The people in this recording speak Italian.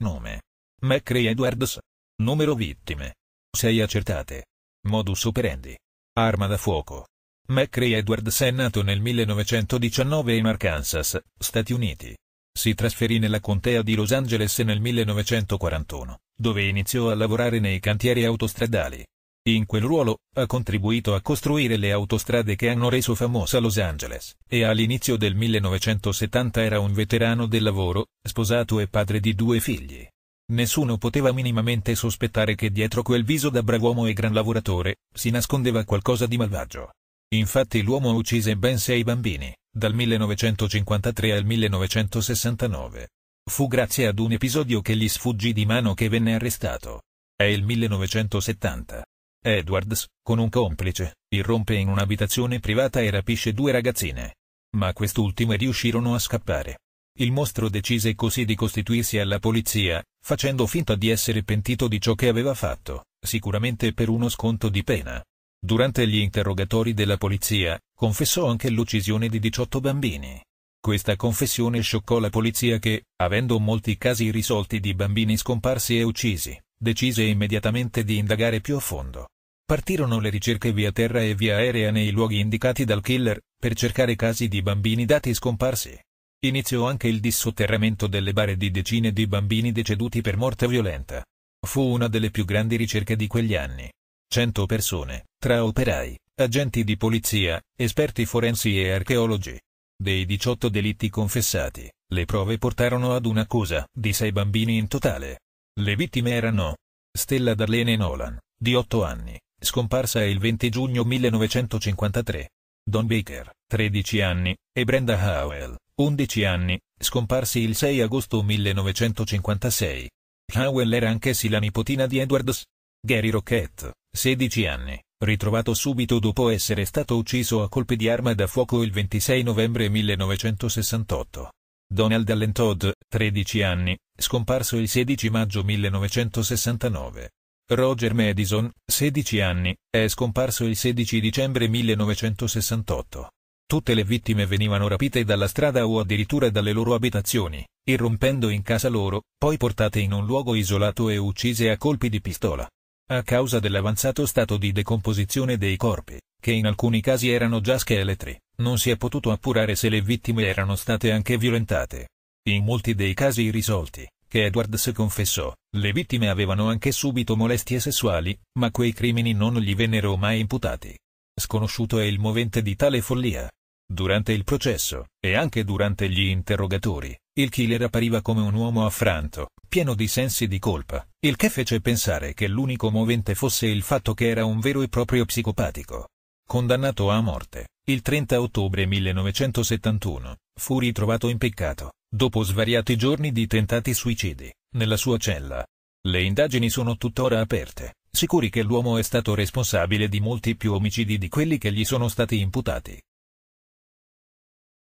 Nome. McCray Edwards. Numero vittime. 6 accertate. Modus operandi. Arma da fuoco. McCray Edwards è nato nel 1919 in Arkansas, Stati Uniti. Si trasferì nella contea di Los Angeles nel 1941, dove iniziò a lavorare nei cantieri autostradali. In quel ruolo, ha contribuito a costruire le autostrade che hanno reso famosa Los Angeles, e all'inizio del 1970 era un veterano del lavoro, sposato e padre di due figli. Nessuno poteva minimamente sospettare che dietro quel viso da brav'uomo e gran lavoratore, si nascondeva qualcosa di malvagio. Infatti l'uomo uccise ben sei bambini, dal 1953 al 1969. Fu grazie ad un episodio che gli sfuggì di mano che venne arrestato. È il 1970. Edwards, con un complice, irrompe in un'abitazione privata e rapisce due ragazzine. Ma quest'ultime riuscirono a scappare. Il mostro decise così di costituirsi alla polizia, facendo finta di essere pentito di ciò che aveva fatto, sicuramente per uno sconto di pena. Durante gli interrogatori della polizia, confessò anche l'uccisione di 18 bambini. Questa confessione scioccò la polizia che, avendo molti casi risolti di bambini scomparsi e uccisi, decise immediatamente di indagare più a fondo partirono le ricerche via terra e via aerea nei luoghi indicati dal killer, per cercare casi di bambini dati scomparsi. Iniziò anche il dissotterramento delle bare di decine di bambini deceduti per morte violenta. Fu una delle più grandi ricerche di quegli anni. Cento persone, tra operai, agenti di polizia, esperti forensi e archeologi. Dei 18 delitti confessati, le prove portarono ad un'accusa di sei bambini in totale. Le vittime erano Stella Darlene Nolan, di 8 anni, Scomparsa il 20 giugno 1953. Don Baker, 13 anni, e Brenda Howell, 11 anni, scomparsi il 6 agosto 1956. Howell era anch'essi la nipotina di Edwards. Gary Rockett, 16 anni, ritrovato subito dopo essere stato ucciso a colpi di arma da fuoco il 26 novembre 1968. Donald Allen Todd, 13 anni, scomparso il 16 maggio 1969. Roger Madison, 16 anni, è scomparso il 16 dicembre 1968. Tutte le vittime venivano rapite dalla strada o addirittura dalle loro abitazioni, irrompendo in casa loro, poi portate in un luogo isolato e uccise a colpi di pistola. A causa dell'avanzato stato di decomposizione dei corpi, che in alcuni casi erano già scheletri, non si è potuto appurare se le vittime erano state anche violentate. In molti dei casi irrisolti, che Edwards confessò, le vittime avevano anche subito molestie sessuali, ma quei crimini non gli vennero mai imputati. Sconosciuto è il movente di tale follia. Durante il processo, e anche durante gli interrogatori, il killer appariva come un uomo affranto, pieno di sensi di colpa, il che fece pensare che l'unico movente fosse il fatto che era un vero e proprio psicopatico. Condannato a morte, il 30 ottobre 1971, fu ritrovato impiccato, dopo svariati giorni di tentati suicidi, nella sua cella. Le indagini sono tuttora aperte, sicuri che l'uomo è stato responsabile di molti più omicidi di quelli che gli sono stati imputati.